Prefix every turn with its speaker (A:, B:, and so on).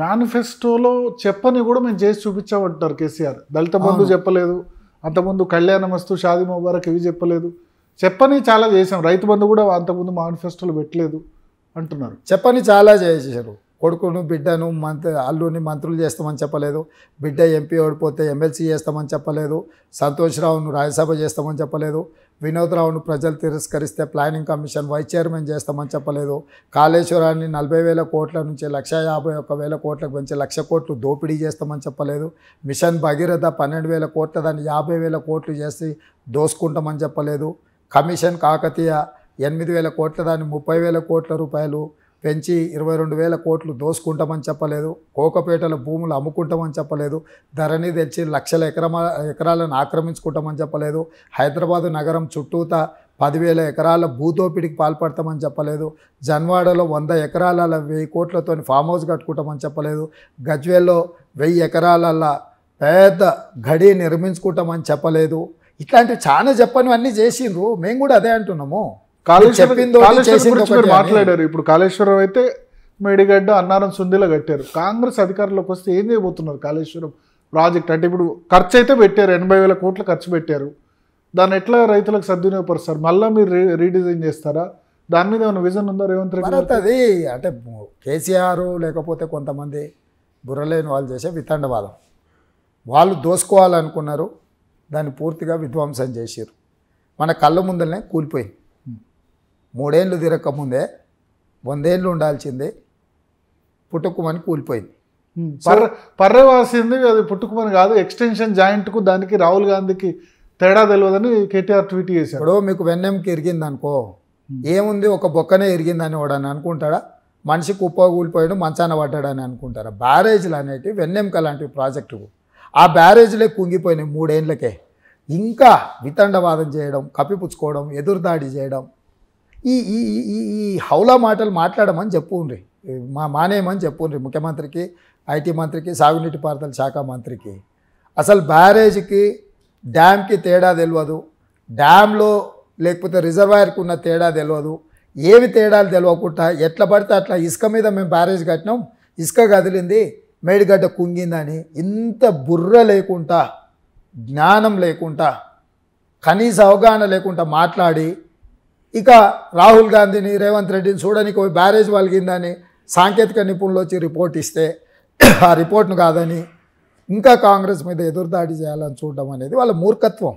A: మేనిఫెస్టోలో చెప్పని కూడా మేము చేసి చూపించామంటారు కేసీఆర్ దళిత బంధు చెప్పలేదు అంతకుముందు కళ్యాణమస్తు షాది ముబారక్ ఇవి చెప్పలేదు చెప్పని చాలా చేసాం రైతు బంధు కూడా
B: అంతకుముందు మేనిఫెస్టోలో పెట్టలేదు అంటున్నారు చెప్పని చాలా చేశారు కొడుకును బిడ్డను మంత్రి అల్లుని మంత్రులు చేస్తామని చెప్పలేదు బిడ్డ ఎంపీ ఓడిపోతే ఎమ్మెల్సీ చేస్తామని చెప్పలేదు సంతోష్రావును రాజ్యసభ చేస్తామని చెప్పలేదు వినోద్రావును ప్రజలు తిరస్కరిస్తే ప్లానింగ్ కమిషన్ వైస్ చైర్మన్ చేస్తామని చెప్పలేదు కాళేశ్వరాన్ని నలభై వేల కోట్ల నుంచి లక్ష యాభై ఒక్క వేల కోట్లకు పెంచి లక్ష కోట్లు దోపిడీ చేస్తామని చెప్పలేదు మిషన్ భగీరథ పన్నెండు వేల కోట్ల దాన్ని యాభై వేల కోట్లు చేసి దోసుకుంటామని చెప్పలేదు కమిషన్ కాకతీయ ఎనిమిది వేల కోట్ల దాన్ని ముప్పై వేల కోట్ల రూపాయలు పెంచి ఇరవై రెండు వేల కోట్లు దోసుకుంటామని చెప్పలేదు కోకపేటల భూములు అమ్ముకుంటామని చెప్పలేదు ధరణి తెచ్చి లక్షల ఎకరమా ఎకరాలను ఆక్రమించుకుంటామని చెప్పలేదు హైదరాబాదు నగరం చుట్టూత పదివేల ఎకరాల భూదోపిడికి పాల్పడతామని చెప్పలేదు జన్వాడలో వంద ఎకరాల వెయ్యి కోట్లతో ఫామ్ హౌస్ కట్టుకుంటామని చెప్పలేదు గజ్వేల్లో వెయ్యి ఎకరాల పెద్ద గడి నిర్మించుకుంటామని చెప్పలేదు ఇట్లాంటివి చాలా చెప్పనివన్నీ చేసిండ్రు మేము కూడా అదే అంటున్నాము కాళేశ్వరం మాట్లాడారు
A: ఇప్పుడు కాళేశ్వరం అయితే మేడిగడ్డ అన్నారం సుందిలో కట్టారు కాంగ్రెస్ అధికారంలోకి వస్తే ఏం చేయబోతున్నారు కాళేశ్వరం ప్రాజెక్ట్ అంటే ఇప్పుడు ఖర్చు అయితే పెట్టారు ఎనభై వేల కోట్లు ఖర్చు పెట్టారు దాన్ని ఎట్లా రైతులకు సద్వినియోగపరుస్తారు మళ్ళీ మీరు రీడిజైన్ చేస్తారా
B: దాని మీద ఏమైనా విజన్ ఉందా రేవంత్ రెడ్డి అది అంటే కేసీఆర్ లేకపోతే కొంతమంది బుర్రలేని వాళ్ళు చేసే వితండవాదం వాళ్ళు దోసుకోవాలనుకున్నారు దాన్ని పూర్తిగా విధ్వంసం చేశారు మన కళ్ళ ముందలనే కూలిపోయింది మూడేళ్ళు తిరగకముందే వందేళ్ళు ఉండాల్సిందే పుట్టుకుమని కూలిపోయింది
A: పర్ర పర్రవాసింది అది పుట్టుకుమని కాదు ఎక్స్టెన్షన్ జాయింట్కు దానికి రాహుల్
B: గాంధీకి తేడా తెలియదని కేటీఆర్ ట్వీట్ చేశాడు ఇప్పుడు మీకు వెన్నెంకి ఇరిగింది అనుకో ఏముంది ఒక బొక్కనే ఇరిగిందని వాడని అనుకుంటాడా మనిషి కుప్ప కూలిపోయాడు మంచాన పడ్డాడని అనుకుంటారా బ్యారేజ్లు అనేటివి వెన్నెంక లాంటివి ప్రాజెక్టు ఆ బ్యారేజ్లే కుంగిపోయినాయి మూడేళ్ళకే ఇంకా వితండవాదం చేయడం కప్పిపుచ్చుకోవడం ఎదురుదాడి చేయడం ఈ ఈ ఈ ఈ హౌలా మాటలు మాట్లాడమని చెప్పుండ్రి మా మానేయమని చెప్పుండ్రి ముఖ్యమంత్రికి ఐటీ మంత్రికి సాగునీటి పారుదల శాఖ మంత్రికి అసలు బ్యారేజ్కి డ్యామ్కి తేడా తెలియదు డ్యామ్లో లేకపోతే రిజర్వాయర్కి ఉన్న తేడా తెలియదు ఏవి తేడాలు తెలియకుండా ఎట్లా పడితే అట్లా ఇసుక మీద మేము బ్యారేజ్ కట్టినాం ఇసుక కదిలింది మేడిగడ్డ కుంగిందని ఇంత బుర్ర లేకుండా జ్ఞానం లేకుండా కనీస అవగాహన లేకుండా మాట్లాడి ఇక రాహుల్ గాంధీని రేవంత్ రెడ్డిని చూడడానికి ఒక బ్యారేజ్ పలిగిందని సాంకేతిక నిపుణులు వచ్చి రిపోర్ట్ ఇస్తే ఆ రిపోర్ట్ను కాదని ఇంకా కాంగ్రెస్ మీద ఎదురుదాడి చేయాలని చూడడం అనేది వాళ్ళ మూర్ఖత్వం